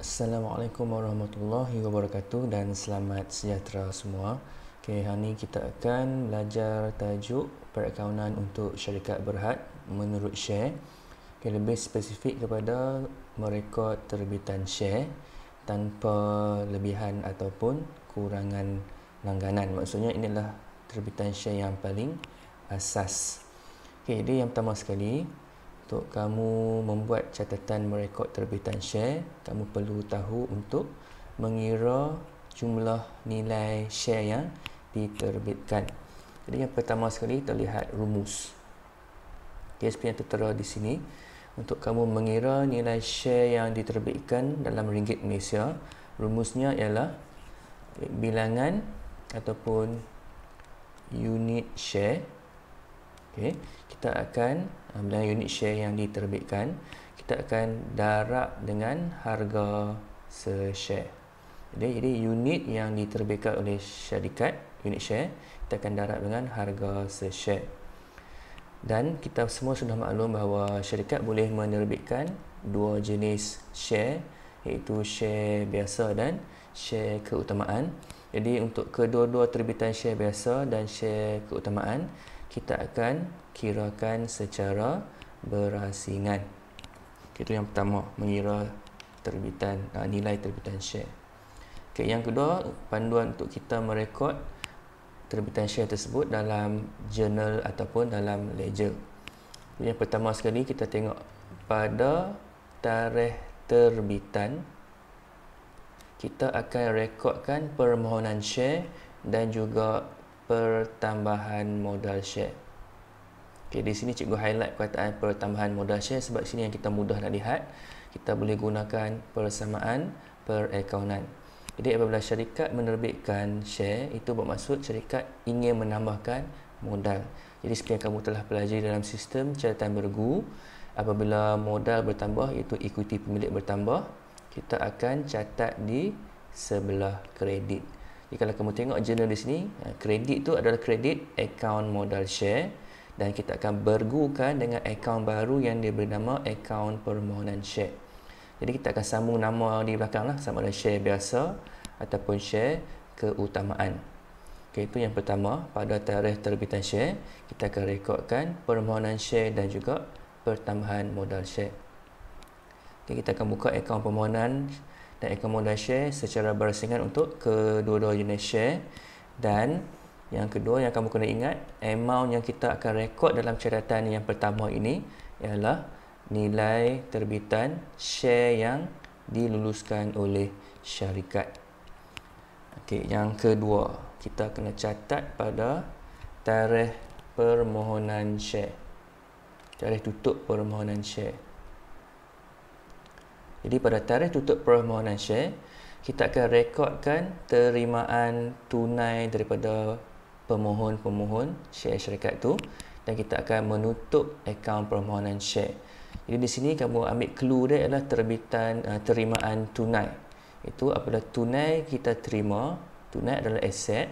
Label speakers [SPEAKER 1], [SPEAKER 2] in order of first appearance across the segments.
[SPEAKER 1] Assalamualaikum warahmatullahi wabarakatuh dan selamat sejahtera semua. Okey, hari ni kita akan belajar tajuk perakaunan untuk syarikat berhad menurut share. Okey, lebih spesifik kepada merekod terbitan share tanpa lebihan ataupun kurangan langganan. Maksudnya inilah terbitan share yang paling asas. Okey, jadi yang pertama sekali, untuk kamu membuat catatan merekod terbitan share kamu perlu tahu untuk mengira jumlah nilai share yang diterbitkan jadi yang pertama sekali terlihat rumus dia sepenuhnya tertera di sini untuk kamu mengira nilai share yang diterbitkan dalam ringgit Malaysia rumusnya ialah bilangan ataupun unit share okay. kita akan dengan uh, unit share yang diterbitkan kita akan darab dengan harga se-share jadi, jadi unit yang diterbitkan oleh syarikat unit share kita akan darab dengan harga se-share dan kita semua sudah maklum bahawa syarikat boleh menerbitkan dua jenis share iaitu share biasa dan share keutamaan jadi untuk kedua-dua terbitan share biasa dan share keutamaan kita akan kirakan secara berasingan. Okay, itu yang pertama, mengira terbitan uh, nilai terbitan share. Okay, yang kedua, panduan untuk kita merekod terbitan share tersebut dalam journal ataupun dalam ledger. Yang pertama sekali kita tengok pada tarikh terbitan kita akan rekodkan permohonan share dan juga pertambahan modal share. Okey, di sini cikgu highlight perkataan pertambahan modal share sebab sini yang kita mudah nak lihat. Kita boleh gunakan persamaan perakaunan. Jadi apabila syarikat menerbitkan share, itu bermaksud syarikat ingin menambahkan modal. Jadi sekiranya kamu telah pelajari dalam sistem catatan bergu, apabila modal bertambah iaitu equity pemilik bertambah, kita akan catat di sebelah kredit. Jadi kalau kamu tengok jurnal di sini, ya, kredit tu adalah kredit akaun modal share dan kita akan bergukan dengan akaun baru yang dia bernama akaun permohonan share. Jadi kita akan sambung nama di belakang lah sama ada share biasa ataupun share keutamaan. Okay, itu yang pertama pada tarikh terbitan share kita akan rekodkan permohonan share dan juga pertambahan modal share. Okay, kita akan buka akaun permohonan dan ekomodal share secara berasingan untuk kedua-dua jenis share dan yang kedua yang kamu kena ingat amount yang kita akan rekod dalam catatan yang pertama ini ialah nilai terbitan share yang diluluskan oleh syarikat Okey, yang kedua kita kena catat pada tarikh permohonan share tarikh tutup permohonan share jadi pada tarikh tutup permohonan share, kita akan rekodkan terimaan tunai daripada pemohon-pemohon share syarikat tu dan kita akan menutup akaun permohonan share. Jadi di sini kamu ambil clue dia adalah terbitan uh, terimaan tunai. Itu apabila tunai kita terima, tunai adalah aset.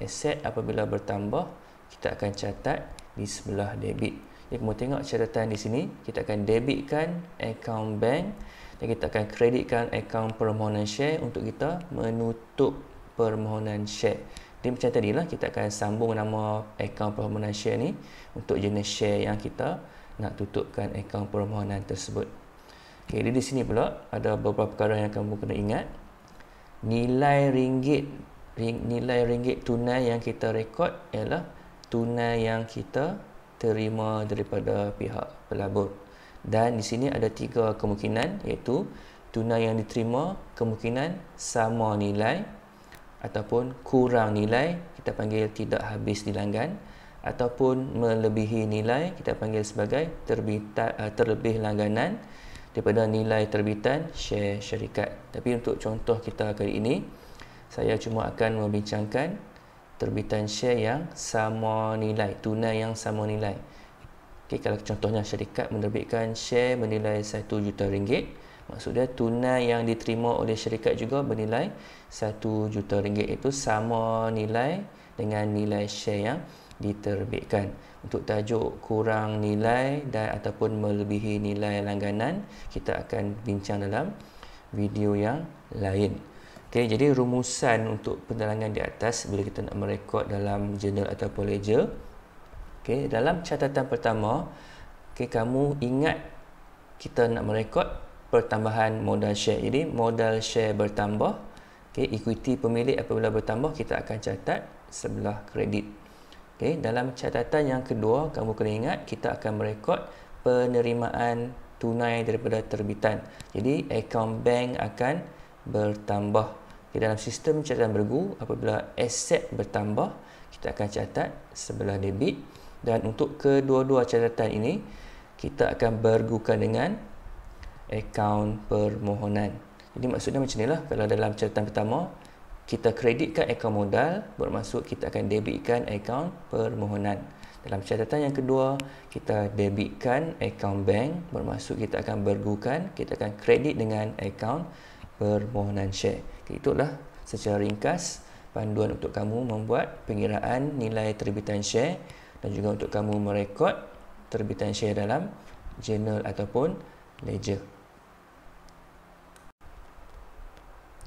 [SPEAKER 1] Aset apabila bertambah, kita akan catat di sebelah debit. Jadi kamu tengok catatan di sini, kita akan debitkan akaun bank dan kita akan kreditkan akaun permohonan share untuk kita menutup permohonan share jadi macam tadi lah kita akan sambung nama akaun permohonan share ni untuk jenis share yang kita nak tutupkan akaun permohonan tersebut ok jadi di sini pula ada beberapa perkara yang kamu kena ingat nilai ringgit ring, nilai ringgit tunai yang kita rekod ialah tunai yang kita terima daripada pihak pelabur dan di sini ada tiga kemungkinan iaitu tunai yang diterima kemungkinan sama nilai ataupun kurang nilai kita panggil tidak habis dilanggan ataupun melebihi nilai kita panggil sebagai terbita eh, terlebih langganan daripada nilai terbitan syar syarikat tapi untuk contoh kita kali ini saya cuma akan membincangkan terbitan syar yang sama nilai tunai yang sama nilai Okay, kalau contohnya syarikat menerbitkan share bernilai 1 juta ringgit, maksudnya tunai yang diterima oleh syarikat juga bernilai 1 juta ringgit itu sama nilai dengan nilai share yang diterbitkan. Untuk tajuk kurang nilai dan ataupun melebihi nilai langganan, kita akan bincang dalam video yang lain. Okay, jadi rumusan untuk penerangan di atas bila kita nak merekod dalam jurnal ataupun ledger, Okey, dalam catatan pertama, okey kamu ingat kita nak merekod pertambahan modal share. ini modal share bertambah, okey equity pemilik apabila bertambah kita akan catat sebelah kredit. Okey, dalam catatan yang kedua, kamu kena ingat kita akan merekod penerimaan tunai daripada terbitan. Jadi akaun bank akan bertambah. Okay, dalam sistem catatan bergu, apabila aset bertambah, kita akan catat sebelah debit dan untuk kedua-dua catatan ini kita akan bergukan dengan akaun permohonan jadi maksudnya macam ni lah kalau dalam catatan pertama kita kreditkan akaun modal bermaksud kita akan debitkan akaun permohonan dalam catatan yang kedua kita debitkan akaun bank bermaksud kita akan bergukan kita akan kredit dengan akaun permohonan share itulah secara ringkas panduan untuk kamu membuat pengiraan nilai terbitan share dan juga untuk kamu merekod terbitan syair dalam jurnal ataupun ledger.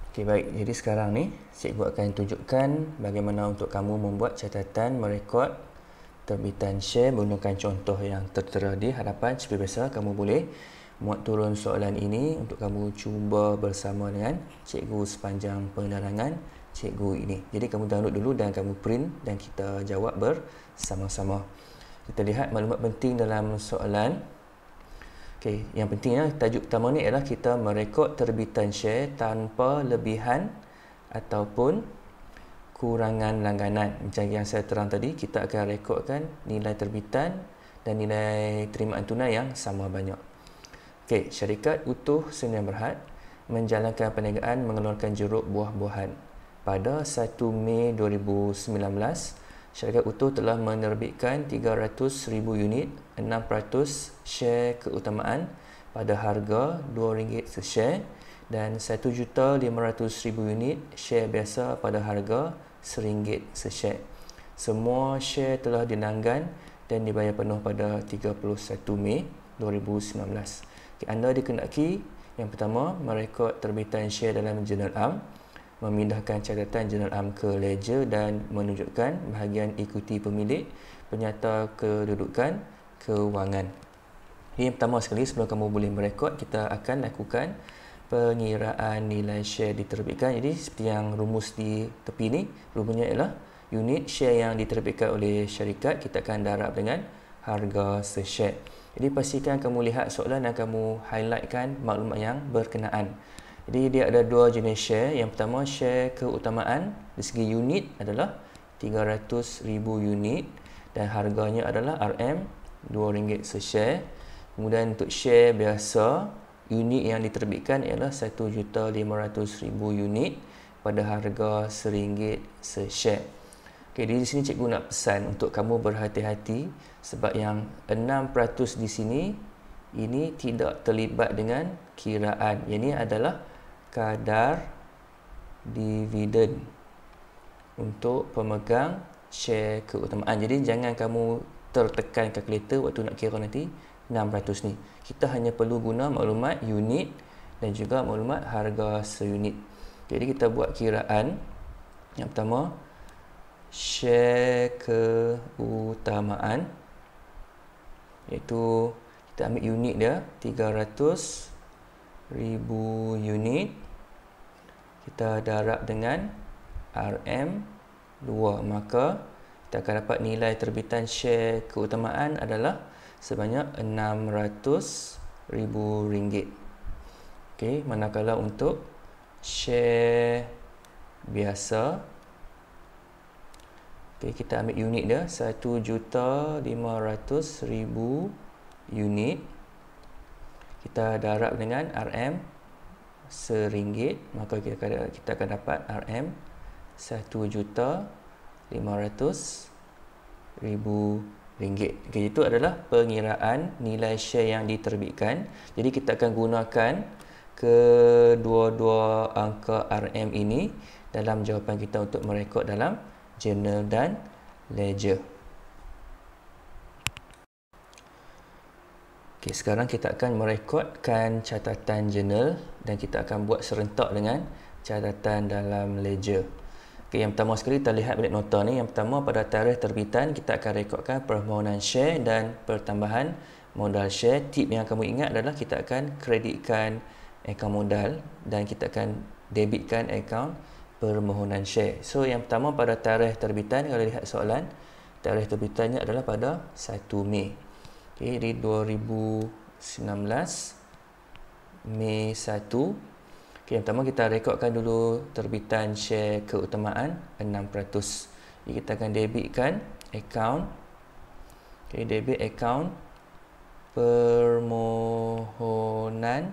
[SPEAKER 1] Okey baik, jadi sekarang ni cikgu akan tunjukkan bagaimana untuk kamu membuat catatan merekod terbitan syair menggunakan contoh yang tertera di hadapan seperti biasa kamu boleh muat turun soalan ini untuk kamu cuba bersama dengan cikgu sepanjang penerangan cikgu ini. Jadi kamu download dulu dan kamu print dan kita jawab bersama-sama. Kita lihat maklumat penting dalam soalan. Okey, yang pentingnya tajuk pertama ni ialah kita merekod terbitan share tanpa lebihan ataupun kurangan langganan. Macam yang saya terang tadi, kita akan rekodkan nilai terbitan dan nilai terimaan tunai yang sama banyak. Okey, syarikat utuh Senyum Berhad menjalankan perniagaan mengeluarkan jeruk buah-buahan. Pada 1 Mei 2019, syarikat utuh telah menerbitkan 300,000 unit 6% share keutamaan pada harga RM2 se-share dan 1,500,000 unit share biasa pada harga RM1 se-share. Semua share telah dinanggan dan dibayar penuh pada 31 Mei 2019. Okay, anda dikenaki yang pertama merekod terbitan share dalam jurnal am memindahkan catatan jurnal am ke ledger dan menunjukkan bahagian ikuti pemilik, penyata kedudukan, kewangan. Ini yang pertama sekali sebelum kamu boleh merekod, kita akan lakukan pengiraan nilai share diterbitkan. Jadi seperti yang rumus di tepi ni, rumusnya ialah unit share yang diterbitkan oleh syarikat kita akan darab dengan harga seshare. Jadi pastikan kamu lihat soalan dan kamu highlightkan maklumat yang berkenaan. Jadi dia ada dua jenis share. Yang pertama share keutamaan dari segi unit adalah 300,000 unit dan harganya adalah RM2 se-share. Kemudian untuk share biasa, unit yang diterbitkan ialah 1,500,000 unit pada harga RM1 se-share. Okay, di sini cikgu nak pesan untuk kamu berhati-hati sebab yang 6% di sini ini tidak terlibat dengan kiraan. Ini adalah kadar dividen untuk pemegang share keutamaan. Jadi jangan kamu tertekan kalkulator waktu nak kira nanti 600 ni. Kita hanya perlu guna maklumat unit dan juga maklumat harga seunit. Jadi kita buat kiraan yang pertama share keutamaan iaitu kita ambil unit dia ribu unit kita darab dengan RM2 maka kita akan dapat nilai terbitan share keutamaan adalah sebanyak ribu ringgit. ok, manakala untuk share biasa ok, kita ambil unit dia ratus ribu unit kita darab dengan RM seringgit maka kita akan, kita akan dapat RM satu juta lima ratus ribu ringgit. Okay, itu adalah pengiraan nilai share yang diterbitkan. Jadi kita akan gunakan kedua-dua angka RM ini dalam jawapan kita untuk merekod dalam journal dan ledger. Okay, sekarang kita akan merekodkan catatan jurnal dan kita akan buat serentak dengan catatan dalam ledger. Okay, yang pertama sekali kita lihat balik nota ni. Yang pertama pada tarikh terbitan kita akan rekodkan permohonan share dan pertambahan modal share. Tip yang kamu ingat adalah kita akan kreditkan akaun modal dan kita akan debitkan akaun permohonan share. So yang pertama pada tarikh terbitan kalau lihat soalan tarikh terbitannya adalah pada 1 Mei okay, di 2019 Mei 1 okay, yang pertama kita rekodkan dulu terbitan share keutamaan 6% okay, kita akan debitkan account okay, debit account permohonan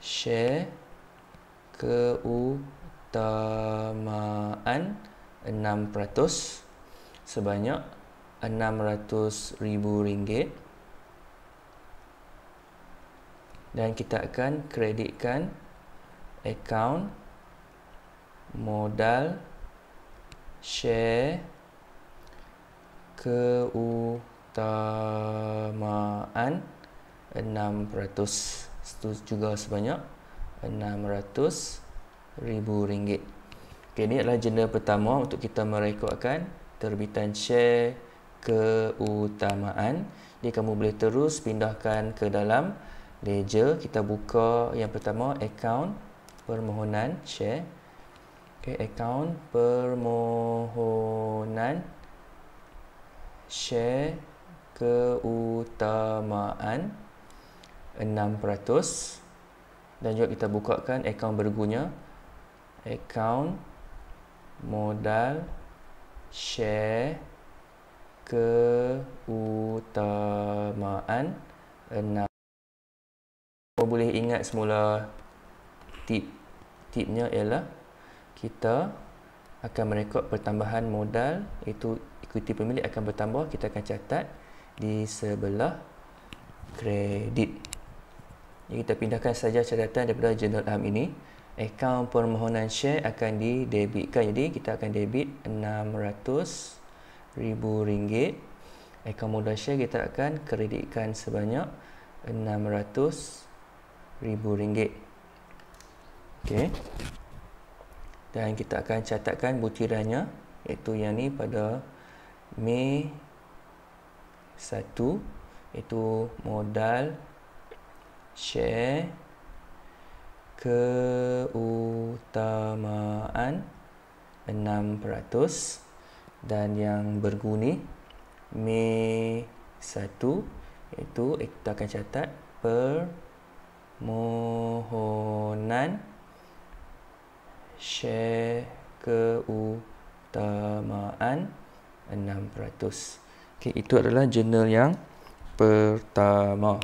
[SPEAKER 1] share keutamaan 6% sebanyak Enam ratus ribu ringgit, dan kita akan kreditkan akaun modal share keutamaan enam ratus, itu juga sebanyak enam ratus ribu ringgit ok ni adalah jenis pertama untuk kita merekodkan terbitan share keutamaan jadi kamu boleh terus pindahkan ke dalam ledger kita buka yang pertama account permohonan share okay, account permohonan share keutamaan 6% dan juga kita bukakan account berguna account modal share keutamaan enam kita boleh ingat semula tip tipnya ialah kita akan merekod pertambahan modal itu ikuti pemilik akan bertambah kita akan catat di sebelah kredit jadi kita pindahkan saja catatan daripada jurnal am ini akaun permohonan share akan didebitkan jadi kita akan debit 600 Ribu Ringgit. rm Modal accommodation kita akan kreditkan sebanyak enam ratus ribu Ringgit. Okay. dan kita akan catatkan butirannya iaitu yang ni pada Mei satu, iaitu modal share keutamaan enam 600 dan yang berguni Mei 1 itu kita akan catat permohonan share keutamaan 6% okay, itu adalah jurnal yang pertama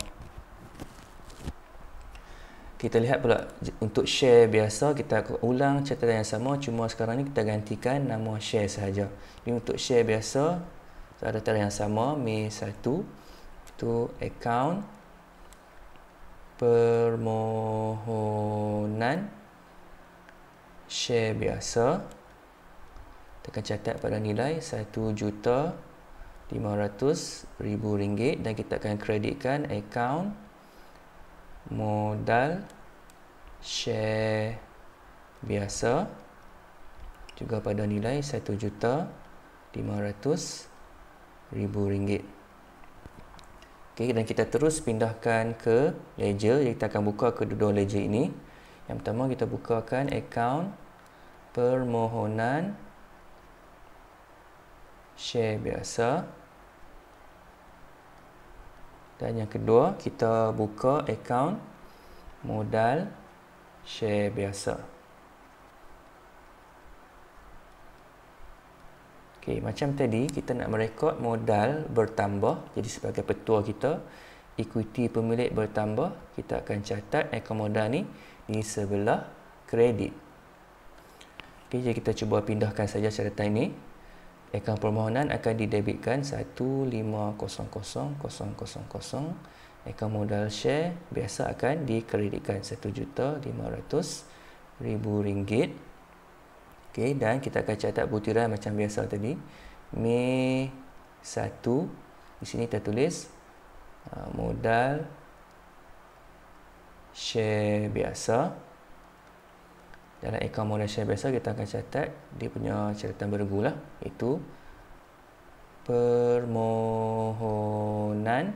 [SPEAKER 1] kita lihat pula untuk share biasa kita ulang catatan yang sama cuma sekarang ni kita gantikan nama share sahaja ini untuk share biasa catatan yang sama me 1 to account permohonan share biasa tekan catat pada nilai 1 juta 500 ribu ringgit dan kita akan kreditkan account modal share biasa juga pada nilai satu juta lima ratus ribu ringgit. Okay, dan kita terus pindahkan ke ledger jadi kita akan buka kedua-dua ledger ini yang pertama kita bukakan account permohonan share biasa dan yang kedua, kita buka akaun modal share biasa. Okey, macam tadi kita nak merekod modal bertambah. Jadi sebagai petua kita, equity pemilik bertambah, kita akan catat akaun modal ni di sebelah kredit. Okay, jadi kita cuba pindahkan saja carta ini akaun permohonan akan didebitkan 1500000 akaun modal share biasa akan dikreditkan juta ribu ringgit. okay, dan kita akan catat butiran macam biasa tadi Mei 1 di sini tertulis uh, modal share biasa dalam ekor monashare biasa kita akan catat dia punya catatan bergu lah itu permohonan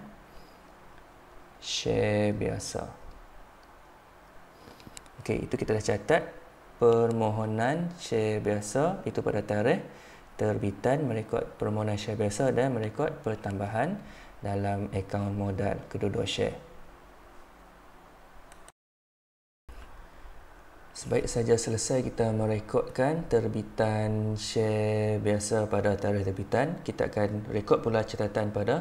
[SPEAKER 1] share biasa ok itu kita dah catat permohonan share biasa itu pada tarikh terbitan merekod permohonan share biasa dan merekod pertambahan dalam akaun modal kedua-dua share sebaik saja selesai kita merekodkan terbitan share biasa pada tarikh terbitan kita akan rekod pula catatan pada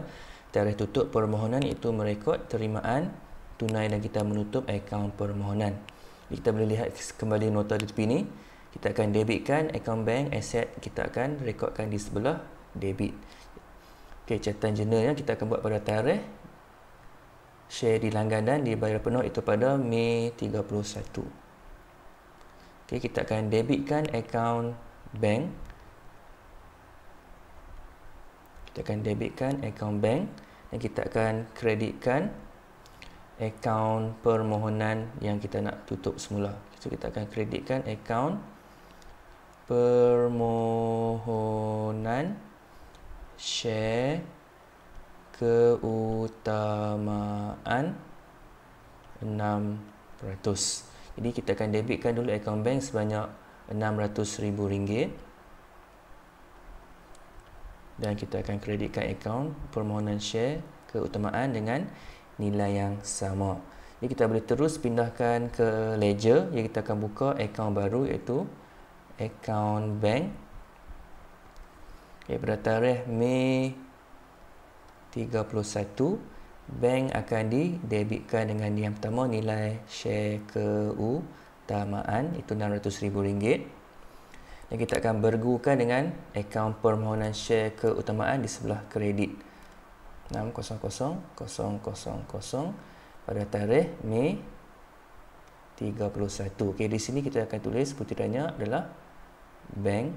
[SPEAKER 1] tarikh tutup permohonan itu merekod terimaan tunai dan kita menutup akaun permohonan kita boleh lihat kembali nota di tepi ni kita akan debitkan akaun bank aset kita akan rekodkan di sebelah debit Okay, catatan yang kita akan buat pada tarikh share di langganan dibayar penuh itu pada Mei 31 Okey, kita akan debitkan account bank. Kita akan debitkan account bank dan kita akan kreditkan account permohonan yang kita nak tutup semula. So kita akan kreditkan account permohonan share keutamaan jadi kita akan debitkan dulu akaun bank sebanyak RM600,000 dan kita akan kreditkan akaun permohonan share keutamaan dengan nilai yang sama. Jadi kita boleh terus pindahkan ke ledger Jadi kita akan buka akaun baru iaitu akaun bank okay, pada tarikh Mei 31 bank akan di debitkan dengan yang pertama nilai share keutamaan itu rm ringgit dan kita akan bergukan dengan akaun permohonan share keutamaan di sebelah kredit 600000 pada tarikh Mei 31 okay, di sini kita akan tulis putirannya adalah bank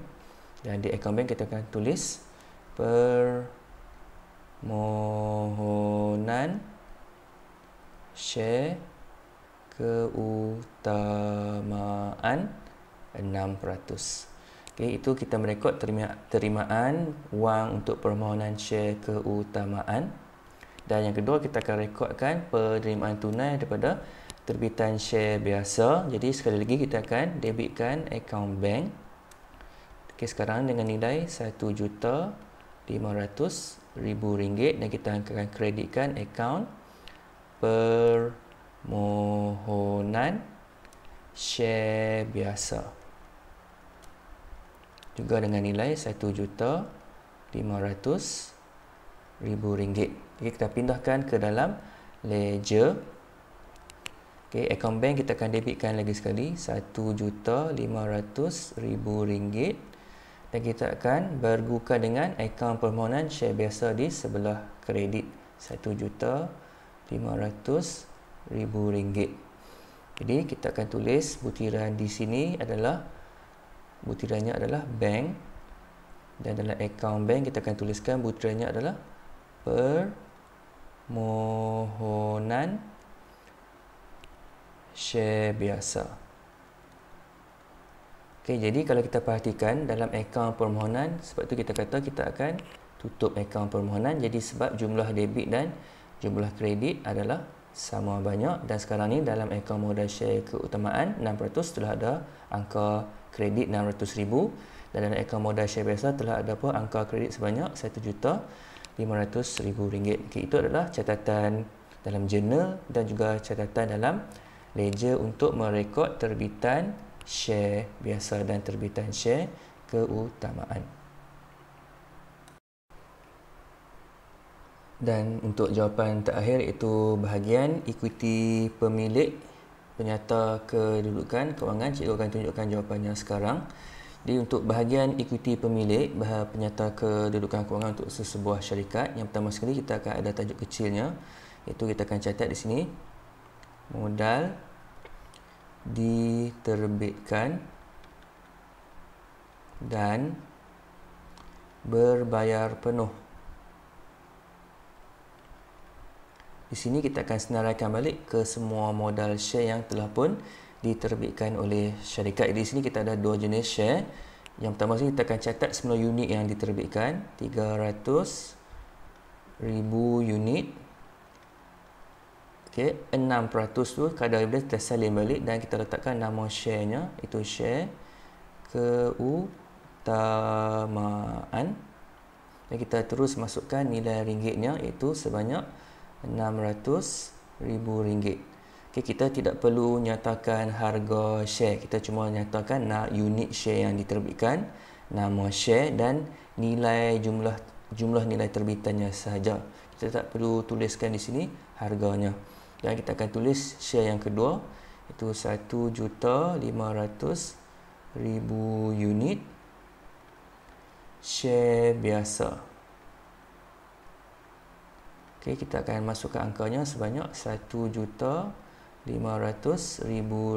[SPEAKER 1] dan di akaun bank kita akan tulis per mohonan share keutamaan 6%. Okay, itu kita merekod terima terimaan wang untuk permohonan share keutamaan. Dan yang kedua, kita akan rekodkan penerimaan tunai daripada terbitan share biasa. Jadi, sekali lagi kita akan debitkan account bank. Okay, sekarang dengan nilai 1 juta 500 RM5,000 dan kita akan kreditkan akaun permohonan share biasa juga dengan nilai RM1,500,000 okay, kita pindahkan ke dalam ledger okay, account bank kita akan debitkan lagi sekali RM1,500,000 dan kita akan berguka dengan akaun permohonan share biasa di sebelah kredit satu juta lima ratus ribu ringgit. jadi kita akan tulis butiran di sini adalah butirannya adalah bank dan dalam akaun bank kita akan tuliskan butirannya adalah permohonan share biasa Okay, jadi kalau kita perhatikan dalam akaun permohonan, sebab tu kita kata kita akan tutup akaun permohonan. Jadi sebab jumlah debit dan jumlah kredit adalah sama banyak dan sekarang ni dalam akaun modal syar keutamaan 600 telah ada angka kredit 600,000 dan dalam akaun modal syar biasa telah ada apa angka kredit sebanyak 1,500,000 ringgit. Okay, itu adalah catatan dalam jurnal dan juga catatan dalam ledger untuk merekod terbitan share biasa dan terbitan share keutamaan. Dan untuk jawapan terakhir iaitu bahagian ikuti pemilik penyata kedudukan kewangan cikgu akan tunjukkan jawapannya sekarang. Jadi untuk bahagian ikuti pemilik bahagian penyata kedudukan kewangan untuk sesebuah syarikat yang pertama sekali kita akan ada tajuk kecilnya Itu kita akan catat di sini modal diterbitkan dan berbayar penuh. Di sini kita akan senaraikan balik ke semua modal share yang telah pun diterbitkan oleh syarikat. Di sini kita ada dua jenis share. Yang pertama sini kita akan catat semua unit yang diterbitkan 300 ribu unit okay, 6% tu kadar daripada tersalin balik dan kita letakkan nama share-nya itu share keutamaan dan kita terus masukkan nilai ringgitnya iaitu sebanyak rm ringgit. okay, kita tidak perlu nyatakan harga share kita cuma nyatakan nak unit share yang diterbitkan nama share dan nilai jumlah jumlah nilai terbitannya sahaja kita tak perlu tuliskan di sini harganya dan kita akan tulis share yang kedua itu 1,500,000 unit share biasa Okay, kita akan masukkan angkanya sebanyak 1,500,000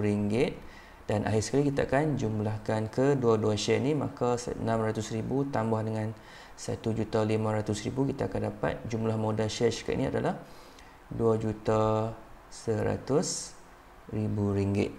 [SPEAKER 1] ringgit dan akhir sekali kita akan jumlahkan ke dua-dua share ni maka 600,000 tambah dengan 1,500,000 kita akan dapat jumlah modal share sekarang ni adalah rm ringgit.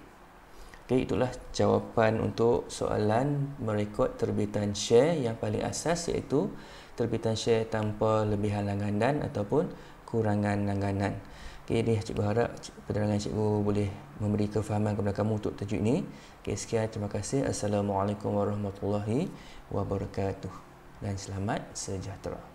[SPEAKER 1] Okay, itulah jawapan untuk soalan merekod terbitan share yang paling asas iaitu terbitan share tanpa lebihan langganan ataupun kurangan langganan. Okay, ini cikgu harap penerangan cikgu boleh memberi kefahaman kepada kamu untuk tajuk ini. Okay, sekian terima kasih. Assalamualaikum warahmatullahi wabarakatuh dan selamat sejahtera.